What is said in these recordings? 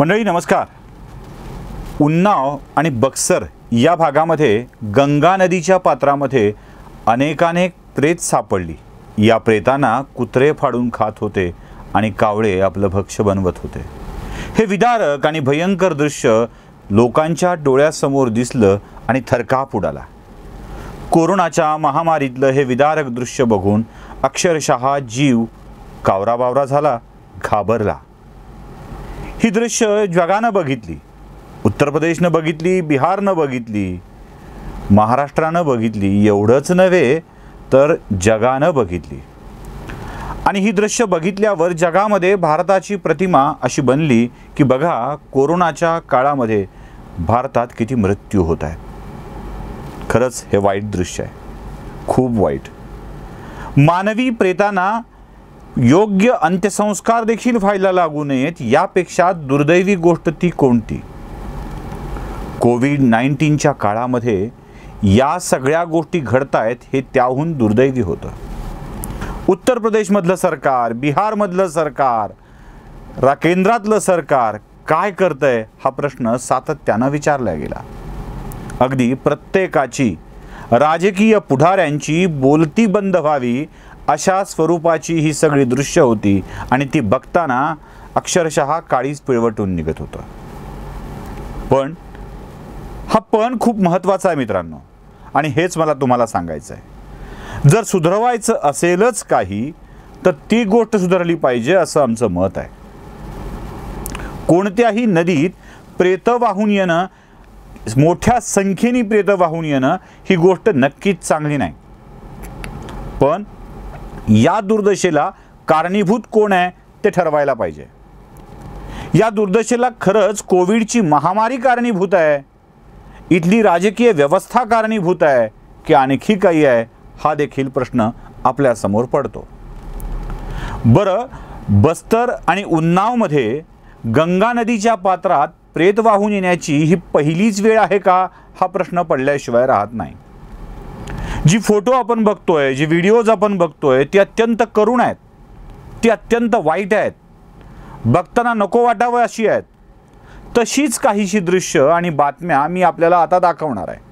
मंडळी नमस्कार उन्नाव आणि बक्सर या भागामध्ये गंगा नदीच्या पात्रामध्ये अनेकानेक प्रेत सापडली या प्रेतांना कुत्रे फाडून खात होते आणि कावळे आपलं भक्ष बनवत होते हे विदारक आणि भयंकर दृश्य लोकांच्या डोळ्यासमोर दिसलं आणि थरकाप उडाला कोरोनाच्या महामारीतलं हे विदारक दृश्य बघून अक्षरशः जीव कावराबावरा झाला घाबरला ही दृश्य जगानं बघितली उत्तर प्रदेशनं बघितली बिहारनं बघितली महाराष्ट्रानं बघितली एवढंच नव्हे तर जगानं बघितली आणि ही दृश्य बघितल्यावर जगामध्ये भारताची प्रतिमा अशी बनली की बघा कोरोनाच्या काळामध्ये भारतात किती मृत्यू होत आहेत खरंच हे वाईट दृश्य आहे खूप वाईट मानवी प्रेतांना योग्य अंत्यसंस्कार देखील व्हायला लागू नयेत यापेक्षा दुर्दैवी गोष्ट ती कोणती कोविड नाईन्टीनच्या काळामध्ये या सगळ्या गोष्टी घडतायत हे त्याहून दुर्दैवी होतं उत्तर प्रदेशमधलं सरकार बिहारमधलं सरकार रा केंद्रातलं सरकार काय करतंय हा प्रश्न सातत्यानं विचारला गेला अगदी प्रत्येकाची राजकीय पुढाऱ्यांची बोलती बंद व्हावी अशा स्वरूपाची ही सगळी दृश्य होती आणि ती बघताना अक्षरशः काळीच पिळवटून निघत होतं पण हा पण खूप महत्त्वाचा आहे मित्रांनो आणि हेच मला तुम्हाला सांगायचं आहे जर सुधरवायचं असेलच काही तर ती गोष्ट सुधारली पाहिजे असं आमचं मत आहे कोणत्याही नदीत प्रेत वाहून येणं मोठ्या संख्येने प्रेत वाहून येणं ही गोष्ट नक्कीच चांगली नाही पण या दुर्दशेला कारणीभूत कोण आहे ते ठरवायला पाहिजे या दुर्दशेला खरंच कोविडची महामारी कारणीभूत आहे इथली राजकीय व्यवस्था कारणीभूत आहे की आणखी काही आहे हा देखील प्रश्न आपल्यासमोर पडतो बरं बस्तर आणि उन्नावमध्ये गंगा नदीच्या पात्रात प्रेत वाहून येण्याची ही पहिलीच वेळ आहे का हा प्रश्न पडल्याशिवाय राहत नाही जी फोटो आपण बघतोय जी व्हिडिओज आपण बघतोय ती अत्यंत करुण आहेत ती अत्यंत वाईट आहेत बघताना नको वाटावं अशी आहेत तशीच काहीशी दृश्य आणि बातम्या मी आपल्याला आता दाखवणार आहे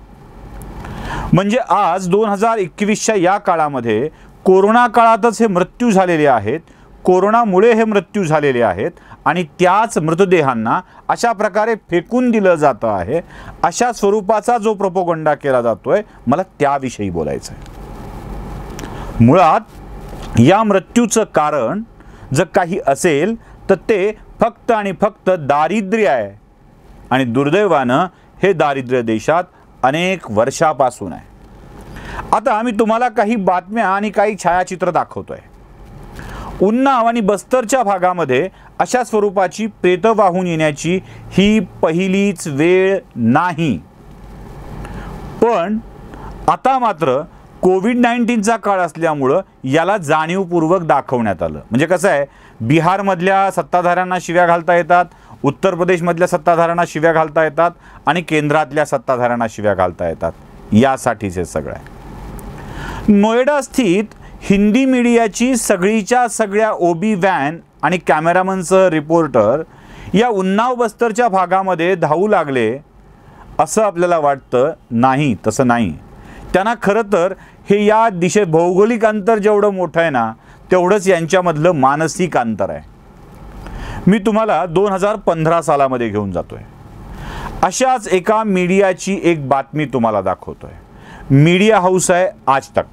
म्हणजे आज दोन हजार एकवीसच्या या काळामध्ये कोरोना काळातच हे मृत्यू झालेले आहेत कोरोनामुळे हे मृत्यू झालेले आहेत आणि त्याच मृतदेहांना अशा प्रकारे फेकून दिलं जातं आहे अशा स्वरूपाचा जो प्रपोगंडा केला जातो आहे मला त्याविषयी बोलायचं आहे मुळात या मृत्यूचं कारण जर काही असेल तर ते फक्त आणि फक्त दारिद्र्य आहे आणि दुर्दैवानं हे दारिद्र्य देशात अनेक वर्षापासून आहे आता आम्ही तुम्हाला काही बातम्या आणि काही छायाचित्र दाखवतो आहे उन्नाव आणि बस्तरच्या भागामध्ये अशा स्वरूपाची प्रेतं वाहून येण्याची ही पहिलीच वेळ नाही पण आता मात्र कोविड नाईन्टीनचा काळ असल्यामुळं याला जाणीवपूर्वक दाखवण्यात आलं म्हणजे कसं आहे बिहारमधल्या सत्ताधाऱ्यांना शिव्या घालता येतात उत्तर प्रदेशमधल्या सत्ताधाऱ्यांना शिव्या घालता येतात आणि केंद्रातल्या सत्ताधाऱ्यांना शिव्या घालता येतात यासाठीच हे सगळं आहे नोएडा स्थित हिंदी मीडियाची सगळीच्या सगळ्या ओबी व्हॅन आणि कॅमेरामनसह रिपोर्टर या उन्नाव बस्तरच्या भागामध्ये धावू लागले असं आपल्याला वाटतं नाही तसं नाही त्यांना खरं तर हे या दिशे भौगोलिक अंतर जेवढं मोठं आहे ना तेवढंच यांच्यामधलं मानसिक अंतर आहे मी तुम्हाला दोन हजार पंधरा सालामध्ये घेऊन जातो आहे अशाच एका मीडियाची एक बातमी तुम्हाला दाखवतो आहे मीडिया हाऊस आहे आज तक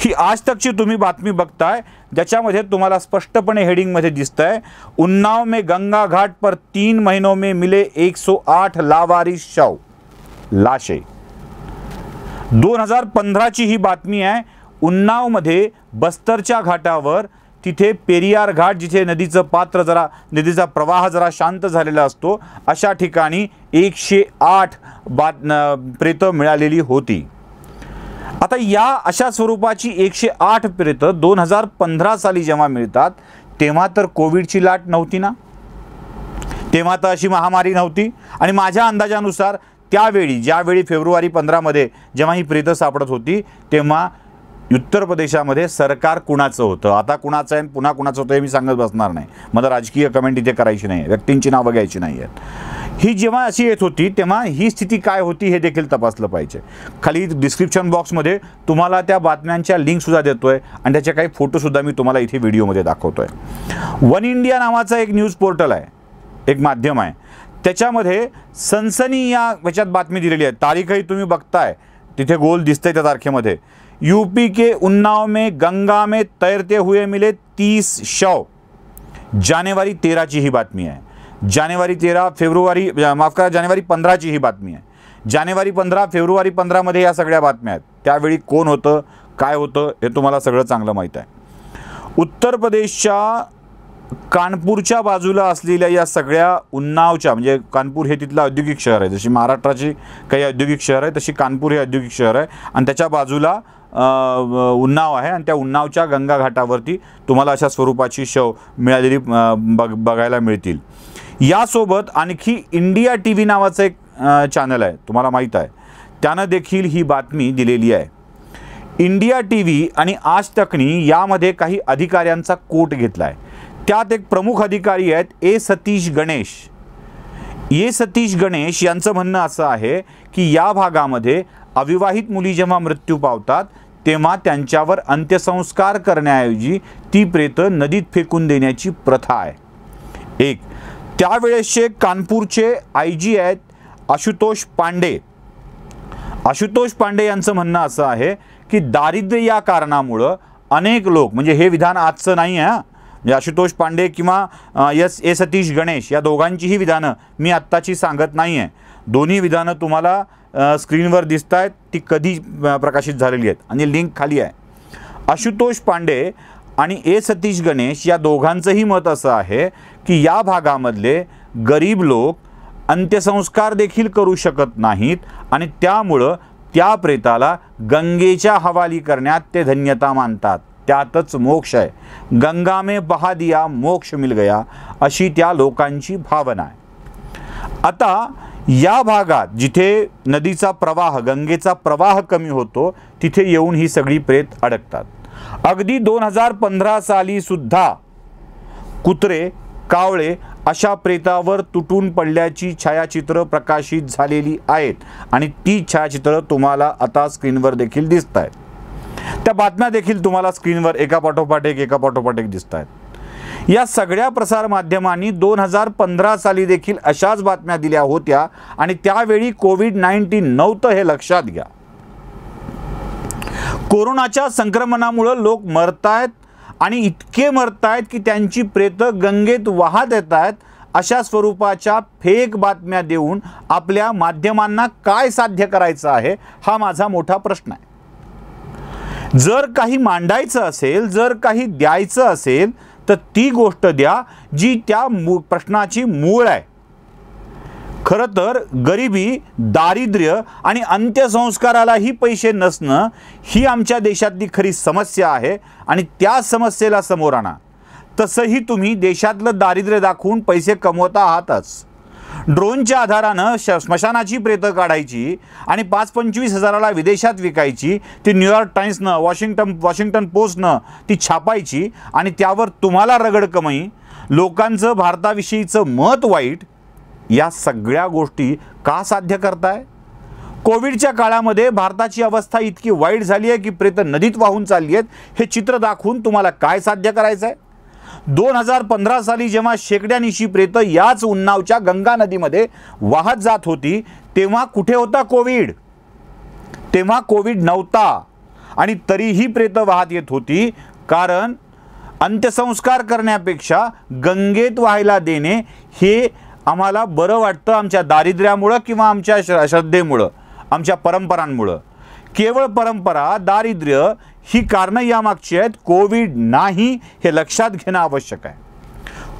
ही आज तकची तुम्ही बातमी बघताय ज्याच्यामध्ये तुम्हाला स्पष्टपणे हेडिंगमध्ये दिसतं आहे उन्नाव में गंगा घाट पर तीन महिनो में मिले आठ लावारी शव लाशे दोन हजार पंधराची ही बातमी आहे उन्नावमध्ये बस्तरच्या घाटावर तिथे पेरियार घाट जिथे नदीचं पात्र जरा नदीचा प्रवाह जरा शांत झालेला असतो अशा ठिकाणी एकशे आठ बात प्रेत मिळालेली होती आता या अशा स्वरूपाची एकशे आठ प्रेतं दोन हजार पंधरा साली जेव्हा मिळतात तेव्हा तर कोविडची लाट नव्हती ना तेव्हा तर अशी महामारी नव्हती आणि माझ्या अंदाजानुसार त्यावेळी ज्यावेळी फेब्रुवारी पंधरामध्ये जेव्हा ही प्रेतं सापडत होती तेव्हा उत्तर प्रदेशामध्ये सरकार कुणाचं होतं आता कुणाचं आहे पुन्हा कुणाचं होतं हे मी सांगत बसणार नाही मला राजकीय कमेंट इथे करायची नाही व्यक्तींची नावं घ्यायची नाही आहेत ही जेव्हा अशी येत होती तेव्हा ही स्थिती काय होती हे देखील तपासलं पाहिजे खाली डिस्क्रिप्शन बॉक्समध्ये तुम्हाला त्या बातम्यांच्या लिंकसुद्धा देतो आहे आणि त्याचे काही फोटोसुद्धा मी तुम्हाला इथे व्हिडिओमध्ये दाखवतो आहे वन इंडिया नावाचा एक न्यूज पोर्टल आहे एक माध्यम आहे त्याच्यामध्ये सनसनी या ह्याच्यात बातमी दिलेली आहे तारीखही तुम्ही बघताय तिथे गोल दिसतंय त्या तारखेमध्ये यूपी के उन्नाव में गंगा में तैरते हुए मिले तीस शव जानेवारी तेराची ही बातमी आहे जानेवारी तेरा फेब्रुवारी माफ करा जानेवारी पंधराची ही बातमी आहे जानेवारी पंधरा फेब्रुवारी पंधरामध्ये या सगळ्या बातम्या आहेत त्यावेळी कोण होतं काय होतं हे तुम्हाला सगळं चांगलं माहीत आहे उत्तर प्रदेशच्या कानपूरच्या बाजूला असलेल्या या सगळ्या उन्नावच्या म्हणजे कानपूर हे तिथलं औद्योगिक शहर आहे जशी महाराष्ट्राची काही औद्योगिक शहर आहे तशी कानपूर हे औद्योगिक शहर आहे आणि त्याच्या बाजूला उन्नाव आहे आणि त्या उन्नावच्या गंगा घाटावरती तुम्हाला अशा स्वरूपाची शव मिळालेली बघ बघायला मिळतील यासोबत आणखी इंडिया टी व्ही नावाचं एक चॅनल आहे तुम्हाला माहीत आहे त्यानं देखील ही बातमी दिलेली आहे इंडिया टी व्ही आणि आज तकनी यामध्ये काही अधिकाऱ्यांचा कोट घेतला आहे त्यात एक प्रमुख अधिकारी आहेत ए सतीश गणेश ये सतीश गणेश यांचं म्हणणं असं आहे की या भागामध्ये अविवाहित मुली जेव्हा मृत्यू पावतात तेव्हा त्यांच्यावर अंत्यसंस्कार करण्याऐवजी ती प्रेतं नदीत फेकून देण्याची प्रथा आहे एक त्यावेळेसचे कानपूरचे आय जी आहेत आशुतोष पांडे आशुतोष पांडे यांचं म्हणणं असं आहे की दारिद्र्य या कारणामुळं अनेक लोक म्हणजे हे विधान आजचं नाही आहे म्हणजे आशुतोष पांडे किंवा यस ए सतीश गणेश या दोघांचीही विधानं मी आत्ताची सांगत नाही आहे दोन्ही विधानं तुम्हाला स्क्रीनवर दिसत आहेत ती कधी प्रकाशित झालेली आहेत आणि लिंक खाली आहे आशुतोष पांडे आणि ए सतीश गणेश या दोघांचंही मत असं आहे की या भागामधले गरीब लोक अंत्यसंस्कार देखील करू शकत नाहीत आणि त्यामुळं त्या प्रेताला गंगेच्या हवाली करण्यात ते धन्यता मानतात त्यातच मोक्ष आहे गंगा में बहा दिया मोक्ष मिल गया अशी त्या लोकांची भावना आहे आता या भागात जिथे नदीचा प्रवाह गंगेचा प्रवाह कमी होतो तिथे येऊन ही सगळी प्रेत अडकतात अगदी दोन हजार पंधरा साली सुद्धा कुत्रे कावळे अशा प्रेतावर तुटून पडल्याची छायाचित्र प्रकाशित झालेली आहेत आणि ती छायाचित्र तुम्हाला आता स्क्रीनवर देखील दिसत आहेत त्या बातम्या देखील तुम्हाला स्क्रीनवर एका पाठोपाठ एक एका पाठोपाठ एक दिसत आहेत या सगळ्या प्रसारमाध्यमांनी दोन हजार पंधरा साली देखील अशाच बातम्या दिल्या होत्या आणि त्यावेळी कोविड नाईन्टीन नव्हतं हे लक्षात घ्या कोरोनाच्या संक्रमणामुळं लोक मरत आहेत आणि इतके मरत आहेत की त्यांची प्रेत गंगेत वाहत येत आहेत अशा स्वरूपाच्या फेक बातम्या देऊन आपल्या माध्यमांना काय साध्य करायचं आहे हा माझा मोठा प्रश्न आहे जर काही मांडायचं असेल जर काही द्यायचं असेल तर ती गोष्ट द्या जी त्या मू प्रश्नाची मूळ आहे खरं तर गरिबी दारिद्र्य आणि अंत्यसंस्कारालाही पैसे नसणं ही आमच्या देशातली खरी समस्या आहे आणि त्या समस्येला समोर आणा तसंही तुम्ही देशातलं दारिद्र्य दाखवून पैसे कमवता आहातच ड्रोनच्या आधारानं श स्मशानाची प्रेतं काढायची आणि पाच पंचवीस हजाराला विदेशात विकायची ती न्यूयॉर्क टाईम्सनं वॉशिंग्टन वॉशिंग्टन पोस्टनं ती छापायची आणि त्यावर तुम्हाला रगड कमाई लोकांचं भारताविषयीचं मत वाईट या सगळ्या गोष्टी का साध्य करताय कोविडच्या काळामध्ये भारताची अवस्था इतकी वाईट झाली आहे की प्रेत नदीत वाहून चालली आहेत हे चित्र दाखवून तुम्हाला काय साध्य करायचं आहे दोन हजार पंधरा साली जेव्हा शेकड्यानिशी प्रेत याच उन्नावच्या गंगा नदीमध्ये वाहत जात होती तेव्हा कुठे होता कोविड तेव्हा कोविड नव्हता आणि तरीही प्रेत वाहत येत होती कारण अंत्यसंस्कार करण्यापेक्षा गंगेत व्हायला देणे हे आम्हाला बरं वाटतं आमच्या दारिद्र्यामुळं किंवा आमच्या श्र श्रद्धेमुळं आमच्या परंपरांमुळं केवळ परंपरा दारिद्र्य ही कारणं यामागची आहेत कोविड नाही हे लक्षात घेणं आवश्यक आहे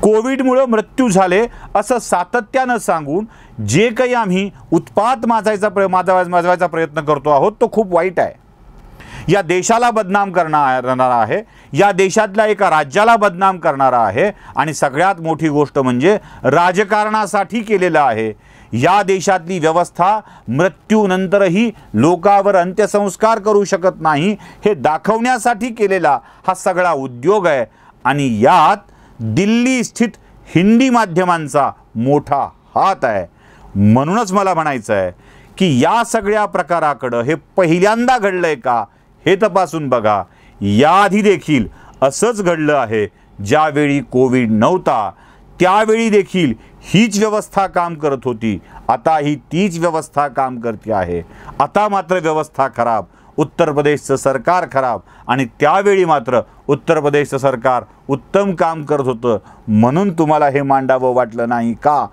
कोविडमुळं मृत्यू झाले असं सातत्यानं सांगून जे काही आम्ही उत्पात माजायचा प्र माजवायचा प्रयत्न करतो आहोत तो खूप वाईट आहे या देशाला बदनाम करणार आहे या देशातल्या एका राज्याला बदनाम करणारा आहे आणि सगळ्यात मोठी गोष्ट म्हणजे राजकारणासाठी केलेलं आहे या देशातली व्यवस्था मृत्यूनंतरही लोकावर अंत्यसंस्कार करू शकत नाही हे दाखवण्यासाठी केलेला हा सगळा उद्योग आहे आणि यात दिल्ली स्थित हिंदी माध्यमांचा मोठा हात आहे म्हणूनच मला म्हणायचं आहे की या सगळ्या प्रकाराकडं हे पहिल्यांदा घडलं आहे का हे तपासून बघा याआधी देखील असंच घडलं आहे ज्यावेळी कोविड नव्हता त्यावेळी देखील हीच व्यवस्था काम करत होती आता ही तीच व्यवस्था काम करते आहे आता मात्र व्यवस्था खराब उत्तर प्रदेशचं सरकार खराब आणि त्यावेळी मात्र उत्तर प्रदेशचं सरकार उत्तम काम करत होतं म्हणून तुम्हाला हे मांडावं वाटलं नाही का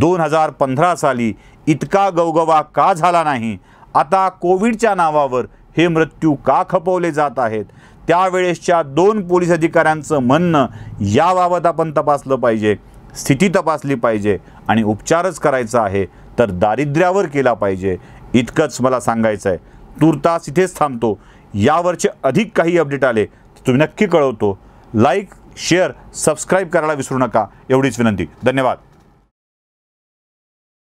दोन हजार पंधरा साली इतका गवगवा का झाला नाही आता कोविडच्या नावावर हे मृत्यू का खपवले जात आहेत त्यावेळेसच्या दोन पोलीस अधिकाऱ्यांचं म्हणणं याबाबत आपण तपासलं पाहिजे स्थिती तपासली पाहिजे आणि उपचारच करायचा आहे तर दारिद्र्यावर केला पाहिजे इतकंच मला सांगायचं आहे तूर्तास इथेच थांबतो यावरचे अधिक काही अपडेट आले तर तुम्ही नक्की कळवतो लाईक शेअर सबस्क्राईब करायला विसरू नका एवढीच विनंती धन्यवाद